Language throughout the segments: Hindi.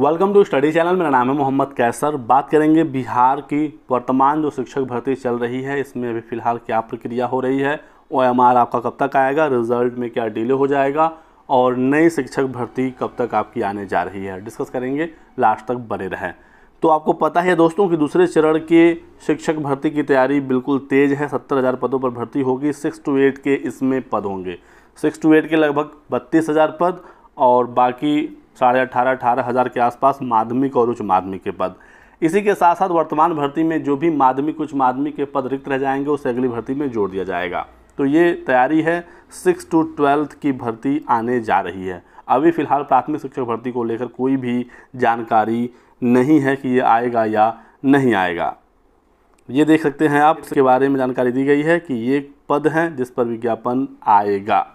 वेलकम टू स्टडी चैनल मेरा नाम है मोहम्मद कैसर बात करेंगे बिहार की वर्तमान जो शिक्षक भर्ती चल रही है इसमें अभी फ़िलहाल क्या प्रक्रिया हो रही है ओ आपका कब तक आएगा रिजल्ट में क्या डिले हो जाएगा और नई शिक्षक भर्ती कब तक आपकी आने जा रही है डिस्कस करेंगे लास्ट तक बने रहें तो आपको पता है दोस्तों कि दूसरे चरण के शिक्षक भर्ती की तैयारी बिल्कुल तेज़ है सत्तर हज़ार पदों पर भर्ती होगी सिक्स टू एट के इसमें पद होंगे सिक्स टू एट के लगभग बत्तीस हज़ार पद और बाकी साढ़े अठारह अठारह हज़ार के आसपास माध्यमिक और उच्च माध्यमिक के पद इसी के साथ साथ वर्तमान भर्ती में जो भी माध्यमिक उच्च माध्यमिक के पद रिक्त रह जाएंगे उसे अगली भर्ती में जोड़ दिया जाएगा तो ये तैयारी है सिक्स टू ट्वेल्थ की भर्ती आने जा रही है अभी फ़िलहाल प्राथमिक शिक्षक भर्ती को लेकर कोई भी जानकारी नहीं है कि ये आएगा या नहीं आएगा ये देख सकते हैं आप इसके बारे में जानकारी दी गई है कि ये पद हैं जिस पर विज्ञापन आएगा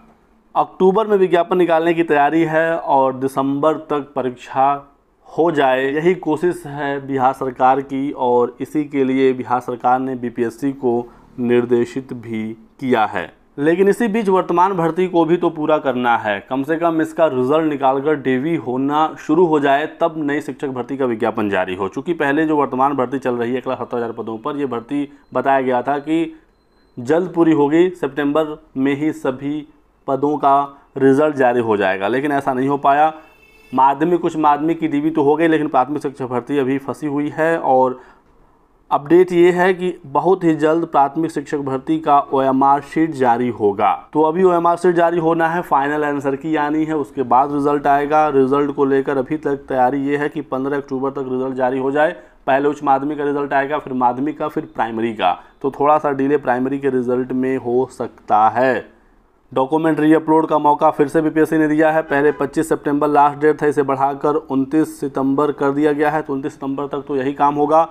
अक्टूबर में विज्ञापन निकालने की तैयारी है और दिसंबर तक परीक्षा हो जाए यही कोशिश है बिहार सरकार की और इसी के लिए बिहार सरकार ने बीपीएससी को निर्देशित भी किया है लेकिन इसी बीच वर्तमान भर्ती को भी तो पूरा करना है कम से कम इसका रिजल्ट निकालकर डीवी होना शुरू हो जाए तब नई शिक्षक भर्ती का विज्ञापन जारी हो चूँकि पहले जो वर्तमान भर्ती चल रही है एक लाख सत्तर हज़ार पदों पर यह भर्ती बताया गया था कि जल्द पूरी होगी सितंबर में ही सभी पदों का रिजल्ट जारी हो जाएगा लेकिन ऐसा नहीं हो पाया माध्यमिक कुछ माध्यमिक की डीबी तो हो गई लेकिन प्राथमिक शिक्षा भर्ती अभी फंसी हुई है और अपडेट ये है कि बहुत ही जल्द प्राथमिक शिक्षक भर्ती का ओ शीट जारी होगा तो अभी ओ शीट जारी होना है फाइनल आंसर की आनी है उसके बाद रिजल्ट आएगा रिजल्ट को लेकर अभी तक तैयारी ये है कि 15 अक्टूबर तक रिजल्ट जारी हो जाए पहले उच्च माध्यमिक का रिजल्ट आएगा फिर माध्यमिक का फिर प्राइमरी का तो थोड़ा सा डिले प्राइमरी के रिजल्ट में हो सकता है डॉक्यूमेंट रीअपलोड का मौका फिर से बीपीएससी ने दिया है पहले 25 सितंबर लास्ट डेट था इसे बढ़ाकर 29 सितंबर कर दिया गया है तो उनतीस सितंबर तक तो यही काम होगा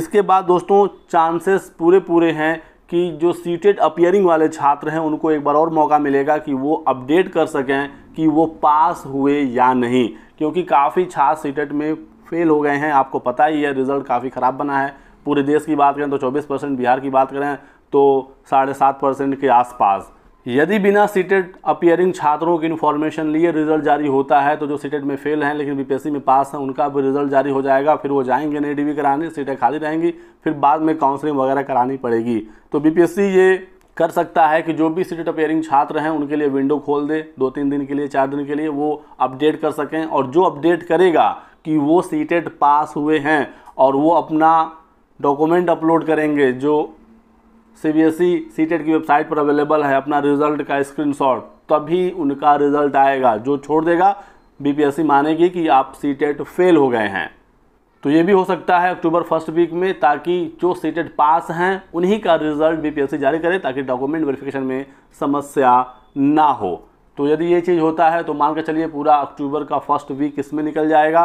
इसके बाद दोस्तों चांसेस पूरे पूरे हैं कि जो सीटेड अपियरिंग वाले छात्र हैं उनको एक बार और मौका मिलेगा कि वो अपडेट कर सकें कि वो पास हुए या नहीं क्योंकि काफ़ी छात्र सीटेट में फेल हो गए हैं आपको पता ही है रिज़ल्ट काफ़ी ख़राब बना है पूरे देश की बात करें तो 24 परसेंट बिहार की बात करें तो साढ़े सात परसेंट के आसपास यदि बिना सीटेड अपियरिंग छात्रों की इन्फॉर्मेशन लिए रिजल्ट जारी होता है तो जो सीटेड में फेल हैं लेकिन बीपीएससी में पास हैं उनका भी रिजल्ट जारी हो जाएगा फिर वो जाएंगे नई डी कराने सीटें खाली रहेंगी फिर बाद में काउंसलिंग वगैरह करानी पड़ेगी तो बीपीएससी ये कर सकता है कि जो भी सीटेड अपेयरिंग छात्र हैं उनके लिए विंडो खोल दे दो तीन दिन के लिए चार दिन के लिए वो अपडेट कर सकें और जो अपडेट करेगा कि वो सीटेड पास हुए हैं और वो अपना डॉक्यूमेंट अपलोड करेंगे जो सी सीटेट e की वेबसाइट पर अवेलेबल है अपना रिजल्ट का स्क्रीनशॉट तभी उनका रिजल्ट आएगा जो छोड़ देगा बीपीएससी e मानेगी कि आप सीटेट फेल हो गए हैं तो ये भी हो सकता है अक्टूबर फर्स्ट वीक में ताकि जो सीटेट पास हैं उन्हीं का रिजल्ट बीपीएससी e जारी करे ताकि डॉक्यूमेंट वेरिफिकेशन में समस्या ना हो तो यदि ये चीज़ होता है तो मान के चलिए पूरा अक्टूबर का फर्स्ट वीक इसमें निकल जाएगा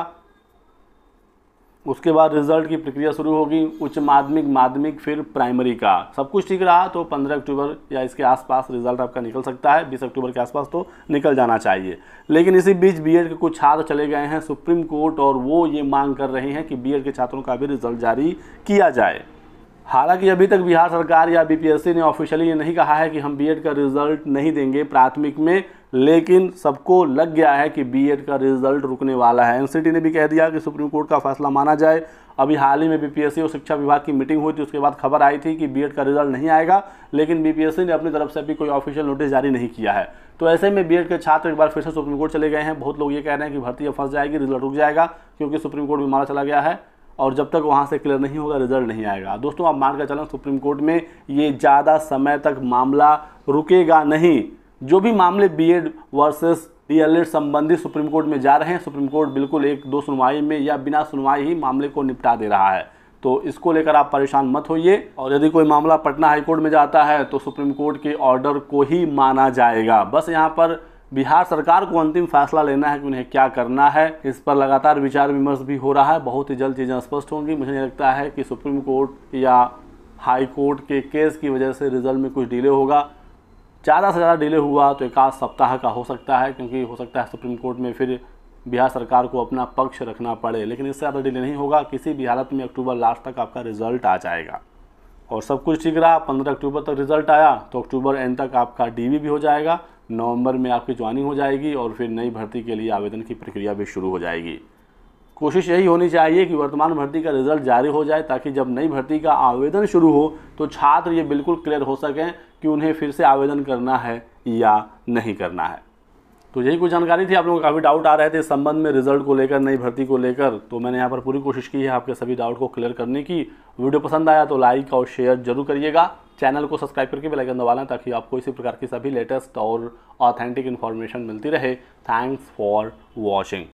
उसके बाद रिजल्ट की प्रक्रिया शुरू होगी उच्च माध्यमिक माध्यमिक फिर प्राइमरी का सब कुछ ठीक रहा तो 15 अक्टूबर या इसके आसपास रिजल्ट आपका निकल सकता है 20 अक्टूबर के आसपास तो निकल जाना चाहिए लेकिन इसी बीच बीएड के कुछ छात्र चले गए हैं सुप्रीम कोर्ट और वो ये मांग कर रहे हैं कि बी के छात्रों का भी रिजल्ट जारी किया जाए हालांकि अभी तक बिहार सरकार या बी ने ऑफिशियली ये नहीं कहा है कि हम बी का रिजल्ट नहीं देंगे प्राथमिक में लेकिन सबको लग गया है कि बीएड का रिजल्ट रुकने वाला है एनसीटी ने भी कह दिया कि सुप्रीम कोर्ट का फैसला माना जाए अभी हाल ही में बीपीएससी और शिक्षा विभाग की मीटिंग हुई थी उसके बाद खबर आई थी कि बीएड का रिजल्ट नहीं आएगा लेकिन बीपीएससी ने अपनी तरफ से अभी कोई ऑफिशियल नोटिस जारी नहीं किया है तो ऐसे में बी के छात्र एक बार फिर से सुप्रीम कोर्ट चले गए हैं बहुत लोग ये कह रहे हैं कि भर्ती अब फंस जाएगी रिजल्ट रुक जाएगा क्योंकि सुप्रीम कोर्ट भी मारा चला गया है और जब तक वहाँ से क्लियर नहीं होगा रिजल्ट नहीं आएगा दोस्तों आप मानकर चलें सुप्रीम कोर्ट में ये ज़्यादा समय तक मामला रुकेगा नहीं जो भी मामले बी एड वर्सेस डीएलएड संबंधी सुप्रीम कोर्ट में जा रहे हैं सुप्रीम कोर्ट बिल्कुल एक दो सुनवाई में या बिना सुनवाई ही मामले को निपटा दे रहा है तो इसको लेकर आप परेशान मत होइए और यदि कोई मामला पटना हाईकोर्ट में जाता है तो सुप्रीम कोर्ट के ऑर्डर को ही माना जाएगा बस यहाँ पर बिहार सरकार को अंतिम फैसला लेना है कि उन्हें क्या करना है इस पर लगातार विचार विमर्श भी हो रहा है बहुत ही जल्द चीज़ें स्पष्ट होंगी मुझे नहीं लगता है कि सुप्रीम कोर्ट या हाई कोर्ट के केस की वजह से रिजल्ट में कुछ डिले होगा ज़्यादा से ज़्यादा डिले हुआ तो एक आध सप्ताह का हो सकता है क्योंकि हो सकता है सुप्रीम कोर्ट में फिर बिहार सरकार को अपना पक्ष रखना पड़े लेकिन इससे ज़्यादा डिले नहीं होगा किसी भी हालत में अक्टूबर लास्ट तक आपका रिजल्ट आ जाएगा और सब कुछ ठीक रहा पंद्रह अक्टूबर तक रिजल्ट आया तो अक्टूबर एंड तक आपका डी भी हो जाएगा नवंबर में आपकी ज्वाइनिंग हो जाएगी और फिर नई भर्ती के लिए आवेदन की प्रक्रिया भी शुरू हो जाएगी कोशिश यही होनी चाहिए कि वर्तमान भर्ती का रिजल्ट जारी हो जाए ताकि जब नई भर्ती का आवेदन शुरू हो तो छात्र ये बिल्कुल क्लियर हो सकें कि उन्हें फिर से आवेदन करना है या नहीं करना है तो यही कुछ जानकारी थी आप लोगों को काफ़ी डाउट आ रहे थे इस संबंध में रिजल्ट को लेकर नई भर्ती को लेकर तो मैंने यहाँ पर पूरी कोशिश की है आपके सभी डाउट को क्लियर करने की वीडियो पसंद आया तो लाइक और शेयर जरूर करिएगा चैनल को सब्सक्राइब करके बेल आइकन दबाना ताकि आपको इसी प्रकार की सभी लेटेस्ट और ऑथेंटिक इन्फॉर्मेशन मिलती रहे थैंक्स फॉर वॉचिंग